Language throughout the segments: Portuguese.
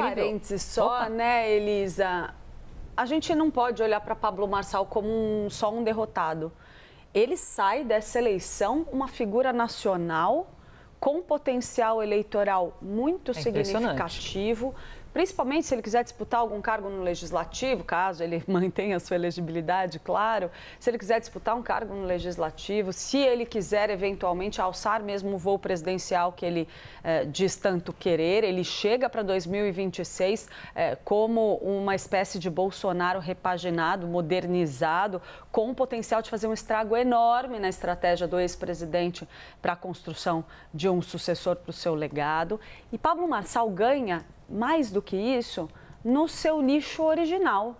parênteses só, Opa. né, Elisa? A gente não pode olhar para Pablo Marçal como um, só um derrotado. Ele sai dessa eleição uma figura nacional com potencial eleitoral muito é significativo, principalmente se ele quiser disputar algum cargo no legislativo, caso ele mantenha a sua elegibilidade, claro, se ele quiser disputar um cargo no legislativo, se ele quiser eventualmente alçar mesmo o voo presidencial que ele eh, diz tanto querer, ele chega para 2026 eh, como uma espécie de Bolsonaro repaginado, modernizado, com o potencial de fazer um estrago enorme na estratégia do ex-presidente para a construção de um sucessor para o seu legado. E Pablo Marçal ganha mais do que isso, no seu nicho original.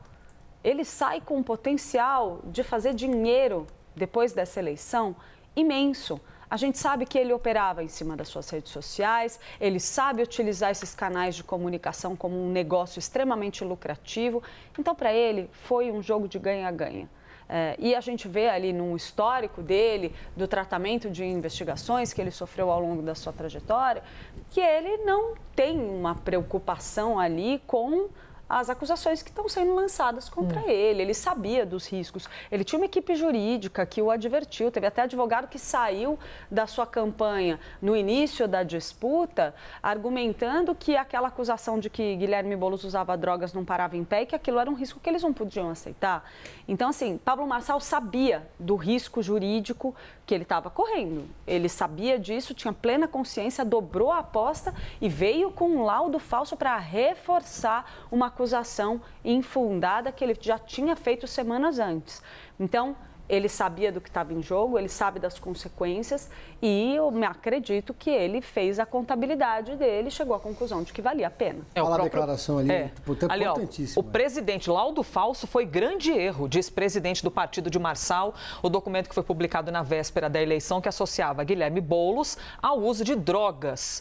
Ele sai com um potencial de fazer dinheiro depois dessa eleição imenso. A gente sabe que ele operava em cima das suas redes sociais, ele sabe utilizar esses canais de comunicação como um negócio extremamente lucrativo. Então, para ele, foi um jogo de ganha-ganha. É, e a gente vê ali num histórico dele, do tratamento de investigações que ele sofreu ao longo da sua trajetória, que ele não tem uma preocupação ali com as acusações que estão sendo lançadas contra hum. ele. Ele sabia dos riscos. Ele tinha uma equipe jurídica que o advertiu. Teve até advogado que saiu da sua campanha no início da disputa, argumentando que aquela acusação de que Guilherme Boulos usava drogas não parava em pé e que aquilo era um risco que eles não podiam aceitar. Então, assim, Pablo Marçal sabia do risco jurídico que ele estava correndo. Ele sabia disso, tinha plena consciência, dobrou a aposta e veio com um laudo falso para reforçar uma acusação infundada que ele já tinha feito semanas antes. Então, ele sabia do que estava em jogo, ele sabe das consequências e eu me acredito que ele fez a contabilidade dele e chegou à conclusão de que valia a pena. É, próprio... a declaração ali, é. portanto, tipo, tá ali, importantíssima. Ó, o é. presidente Laudo Falso foi grande erro, diz presidente do partido de Marçal, o documento que foi publicado na véspera da eleição que associava Guilherme Boulos ao uso de drogas.